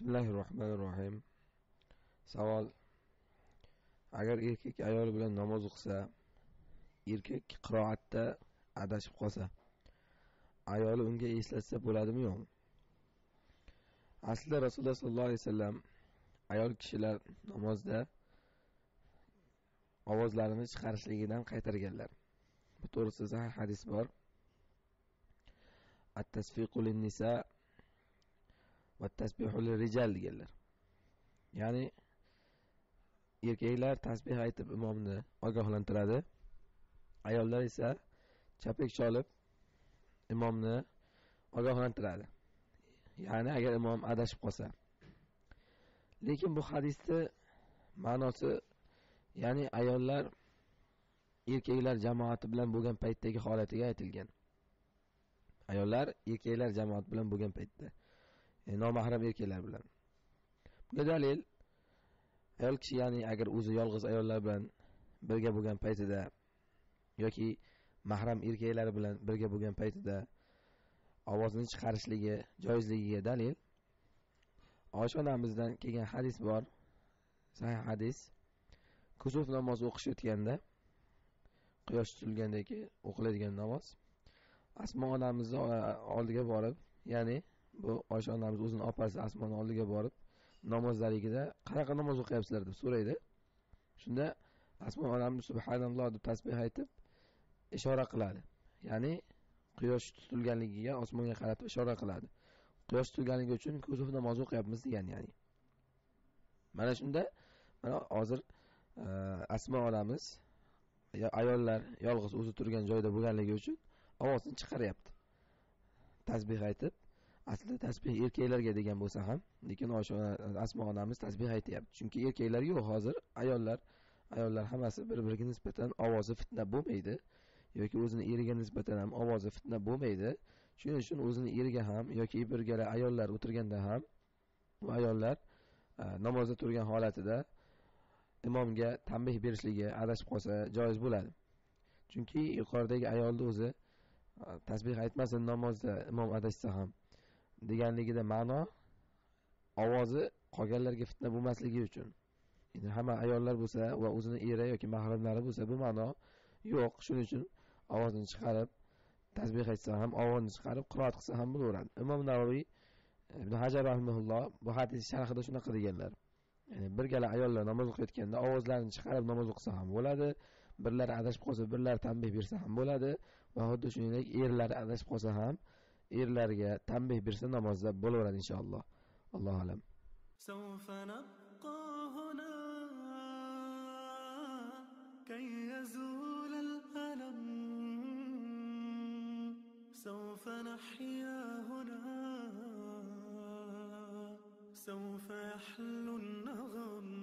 bismillahi rohmanir rohim savol agar erkak ayol bilan namoz o'qisa erkak qiroatda adashib qolsa ayoli unga eslatsa bo'ladimi yo'qmi aslida rasululloh sollallohu alayhi vasallam ayol kishilar namozda ovozlarini chiqarishligidan qaytarganlar bu to'g'risida hadis bor at tasfiqu nisa va tasbihul rijal deganlar ya'ni erkaklar tasbeh aytib imomni ogohlantiradi ayollar esa chapak cholib imomni ogohlantiradi ya'ni agar imom adashib qolsa lekin bu hadisni ma'nosi ya'ni ayollar erkaklar jamoati bilan bo'lgan paytdagi holatiga aytilgan ayollar erkaklar jamoati bilan bo'lgan paytda E, nomahram erkaklar bilan bunga dalil ayol kishi ya'ni agar o'zi yolg'iz ayollar bilan birga bo'lgan paytida yoki mahram erkaklari bilan birga bo'lgan paytida ovozini chiqarishligi joizligiga dalil osha onamizdan kelgan hadis bor sahih hadis kusuf namozi o'qishayotganda quyosh keyin o'qiladigan namoz asmo onamizni e, oldiga borib ya'ni bu oysha onamiz o'zini opasi asmoni oldiga borib namozlarigida qanaqa namoz o'qiyapsizlar deb so'raydi shunda asmon onamiz subhanalloh deb tasbeh aytib ishora qiladi ya'ni quyosh tutilganligiga osmonga qaratib ishora qiladi quyosh tutilganligi uchun kuzov namoz o'qiyapmiz degan ya'ni mana shunda mana hozir e, asmo onamiz ayollar yolg'iz o'zi turgan joyda bo'lganligi uchun ovozini chiqaryapti tasbeh aytib aslida tasbeh erkaklarga degan bo'lsa ham lekin osha asmo onamiz tasbeh aytyapti chunki erkaklar yo'q hozir ayollar ayollar hammasi bir biriga nisbatan ovozi fitna bo'lmaydi yoki o'zini eriga nisbatan ham ovozi fitna bo'lmaydi shuning uchun o'zini eriga ham yoki gala ayollar o'tirganda ham bu ayollar e, namozda turgan holatida imomga tanbeh berishligi adashib qolsa joiz bo'ladi chunki yuqoridagi ayolni o'zi e, tasbeh aytmasin namozda imom adashsa ham deganligida ma'no ovozi qolganlarga fitna bo'lmasligi uchun endi hamma ayollar bo'lsa va o'zini eri yoki mahramlari bo'lsa bu ma'no yo'q shuning uchun ovozini chiqarib tasbeh aytsa ham ovozini chiqarib qiroat qilsa ham bo'laveradi imom navoiy e, ibn hajar rahimulloh bu hadis sharhida shunaqa deganlar ya'ni bir gala ayollar namoz o'qiyotganda ovozlarini chiqarib namoz o'qisa ham bo'ladi birlari adashib qolsa birlari tanbeh bersa ham bo'ladi va xuddi shuningdek erlari adashib qolsa ham erlarga tanbeh bersa namozda bo'laveradi inshaalloh allohu alam سوف نحيا هنا سوف يحل النغم